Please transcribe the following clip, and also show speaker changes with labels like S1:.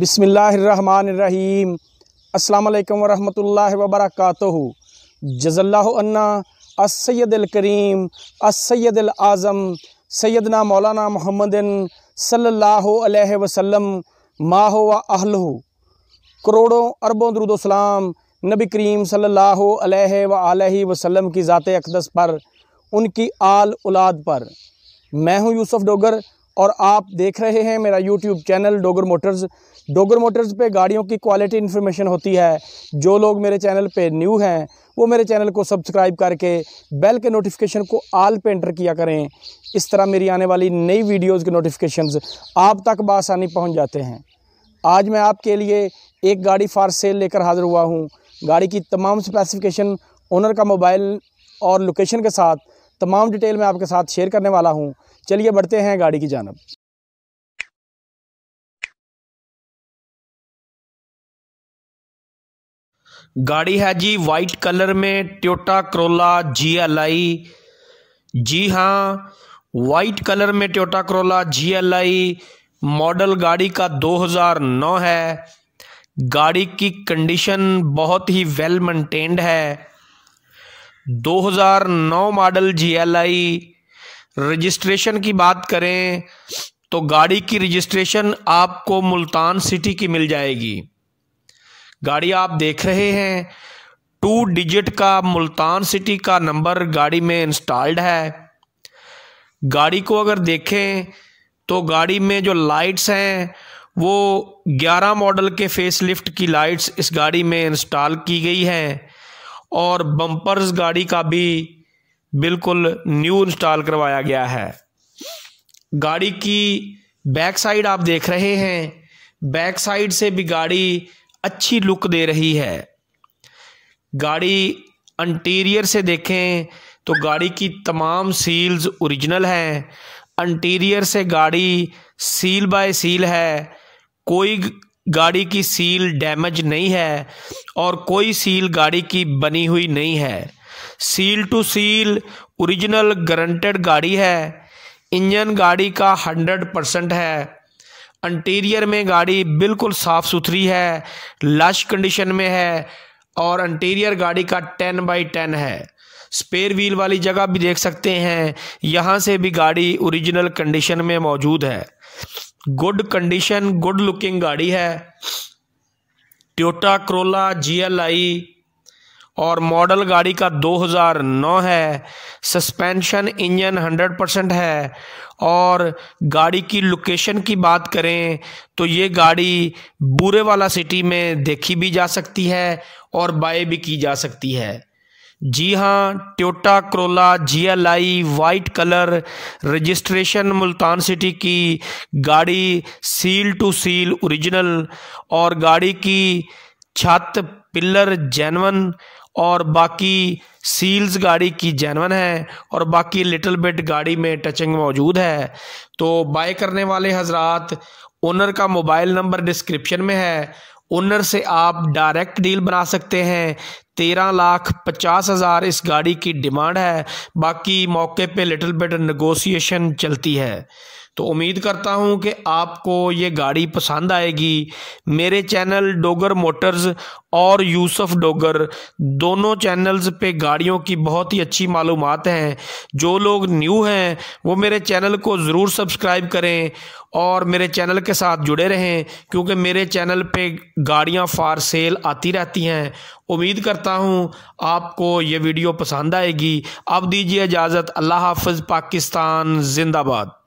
S1: बिसमीम् अल्लाम वरहमतुल्ला वबरक जज़ल्लान्ना असैदलकरीम असैदल आज़म सैदना मौलाना मोहम्मदिन सल्लल्लाहु अलैहि वसल्लम माह व अहलहु करोड़ों अरबों दरुदोसलाम नबी करीम सल्लल्लाहु अलैहि व आलि वसल्लम की ज़ात अकदस पर उनकी आल औलाद पर मैं हूँ यूसुफ़ डोगर और आप देख रहे हैं मेरा YouTube channel Dogar motors Dogar motors पे गाड़ियों की क्वालिटी इन्फॉर्मेशन होती है जो लोग मेरे चैनल पे न्यू हैं वो मेरे चैनल को सब्सक्राइब करके बेल के नोटिफिकेशन को आल पे एंटर किया करें इस तरह मेरी आने वाली नई वीडियोज़ के नोटिफिकेशन आप तक बसानी पहुँच जाते हैं आज मैं आपके लिए एक गाड़ी फार सेल लेकर हाज़िर हुआ हूँ गाड़ी की तमाम स्पेसिफिकेशन ओनर का मोबाइल और लोकेशन के साथ तमाम डिटेल मैं आपके साथ शेयर करने वाला हूँ चलिए बढ़ते हैं गाड़ी की जानब गाड़ी है जी वाइट कलर में Toyota Corolla G L I जी हाँ वाइट कलर में Toyota Corolla G L I model गाड़ी का 2009 है गाड़ी की कंडीशन बहुत ही वेल मेंटेन्ड है 2009 मॉडल जीएलआई रजिस्ट्रेशन की बात करें तो गाड़ी की रजिस्ट्रेशन आपको मुल्तान सिटी की मिल जाएगी गाड़ी आप देख रहे हैं टू डिजिट का मुल्तान सिटी का नंबर गाड़ी में इंस्टॉल्ड है गाड़ी को अगर देखें तो गाड़ी में जो लाइट्स हैं वो 11 मॉडल के फेसलिफ्ट की लाइट्स इस गाड़ी में इंस्टॉल की गई हैं और बम्पर्स गाड़ी का भी बिल्कुल न्यू इंस्टॉल करवाया गया है गाड़ी की बैक साइड आप देख रहे हैं बैक साइड से भी गाड़ी अच्छी लुक दे रही है गाड़ी इंटीरियर से देखें तो गाड़ी की तमाम सील्स ओरिजिनल हैं इंटीरियर से गाड़ी सील बाय सील है कोई गाड़ी की सील डैमेज नहीं है और कोई सील गाड़ी की बनी हुई नहीं है seal to seal original guaranteed गाड़ी है इंजन गाड़ी का हंड्रेड परसेंट है इंटीरियर में गाड़ी बिल्कुल साफ़ सुथरी है लश कंडीशन में है और इंटीरियर गाड़ी का टेन बाई टेन है स्पेयर व्हील वाली जगह भी देख सकते हैं यहाँ से भी गाड़ी ओरिजिनल कंडीशन में मौजूद है गुड कंडीशन गुड लुकिंग गाड़ी है ट्योटा क्रोला जीएलआई और मॉडल गाड़ी का 2009 है सस्पेंशन इंजन 100 परसेंट है और गाड़ी की लोकेशन की बात करें तो ये गाड़ी बुरे वाला सिटी में देखी भी जा सकती है और बाय भी की जा सकती है जी हाँ Toyota Corolla I white colour registration Multan city की गाड़ी सील टू सील ओरिजिनल और गाड़ी की छत पिलर जैनवन और बाकी सील्स गाड़ी की जैनवन है और बाकी लिटिल बिट गाड़ी में टचिंग मौजूद है तो बाय करने वाले हजरात ओनर का मोबाइल नंबर डिस्क्रिप्शन में है ओनर से आप डायरेक्ट डील बना सकते हैं तेरह लाख पचास हज़ार इस गाड़ी की डिमांड है बाकी मौके पे लिटिल बिट नगोसिएशन चलती है तो उम्मीद करता हूँ कि आपको ये गाड़ी पसंद आएगी मेरे चैनल डोगर मोटर्स और यूसुफ डोगर दोनों चैनल्स पे गाड़ियों की बहुत ही अच्छी मालूम हैं जो लोग न्यू हैं वो मेरे चैनल को ज़रूर सब्सक्राइब करें और मेरे चैनल के साथ जुड़े रहें क्योंकि मेरे चैनल पे गाड़ियाँ फार सेल आती रहती हैं उम्मीद करता हूँ आपको ये वीडियो पसंद आएगी अब दीजिए इजाज़त अल्लाह हाफ पाकिस्तान जिंदाबाद